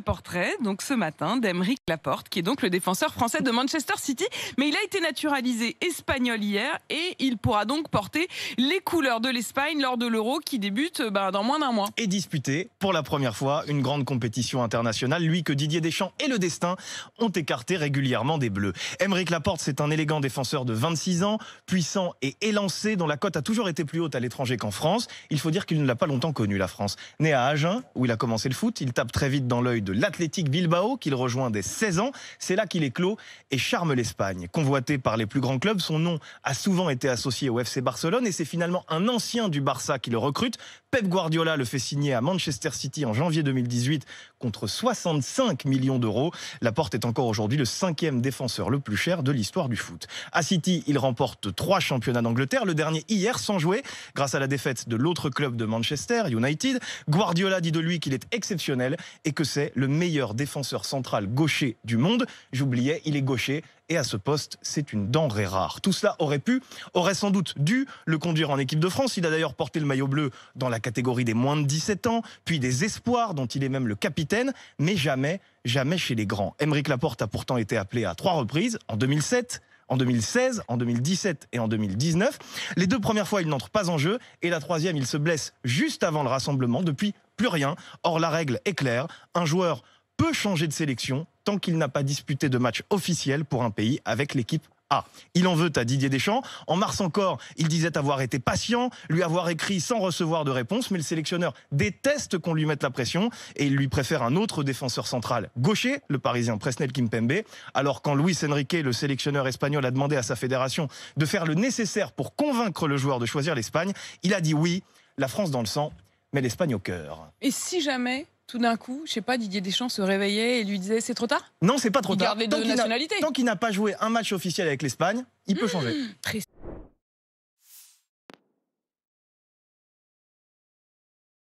portrait, donc ce matin, d'Emeric Laporte, qui est donc le défenseur français de Manchester City. Mais il a été naturalisé espagnol hier et il pourra donc porter les couleurs de l'Espagne lors de l'Euro qui débute euh, ben, dans moins d'un mois. Et disputer pour la première fois une grande compétition internationale, lui que Didier Deschamps et le destin ont écarté régulièrement des Bleus. Emeric Laporte, c'est un élégant défenseur de 26 ans, puissant et élancé, dont la cote a toujours été plus haute à l'étranger qu'en France. Il faut dire qu'il ne l'a pas longtemps connu, la France. Né à Agen, où il a commencé le foot, il tape très vite dans l'œil de l'Athletic Bilbao qu'il rejoint dès 16 ans. C'est là qu'il éclot et charme l'Espagne. Convoité par les plus grands clubs, son nom a souvent été associé au FC Barcelone et c'est finalement un ancien du Barça qui le recrute. Pep Guardiola le fait signer à Manchester City en janvier 2018 contre 65 millions d'euros. La porte est encore aujourd'hui le cinquième défenseur le plus cher de l'histoire du foot. À City, il remporte trois championnats d'Angleterre, le dernier hier sans jouer, grâce à la défaite de l'autre club de Manchester, United. Guardiola dit de lui qu'il est exceptionnel et que c'est le meilleur défenseur central gaucher du monde. J'oubliais, il est gaucher et à ce poste, c'est une denrée rare. Tout cela aurait pu, aurait sans doute dû le conduire en équipe de France. Il a d'ailleurs porté le maillot bleu dans la catégorie des moins de 17 ans, puis des espoirs dont il est même le capitaine, mais jamais, jamais chez les grands. Émeric Laporte a pourtant été appelé à trois reprises, en 2007, en 2016, en 2017 et en 2019. Les deux premières fois, il n'entre pas en jeu et la troisième, il se blesse juste avant le rassemblement. Depuis, plus rien. Or, la règle est claire. Un joueur peut changer de sélection tant qu'il n'a pas disputé de match officiel pour un pays avec l'équipe ah, Il en veut à Didier Deschamps. En mars encore, il disait avoir été patient, lui avoir écrit sans recevoir de réponse, mais le sélectionneur déteste qu'on lui mette la pression et il lui préfère un autre défenseur central gaucher, le parisien Presnel Kimpembe. Alors quand Luis Enrique, le sélectionneur espagnol, a demandé à sa fédération de faire le nécessaire pour convaincre le joueur de choisir l'Espagne, il a dit oui, la France dans le sang, mais l'Espagne au cœur. Et si jamais tout d'un coup, je sais pas, Didier Deschamps se réveillait et lui disait c'est trop tard Non, c'est pas trop tard. Il tant Tant qu'il n'a pas joué un match officiel avec l'Espagne, il peut mmh, changer. Triste.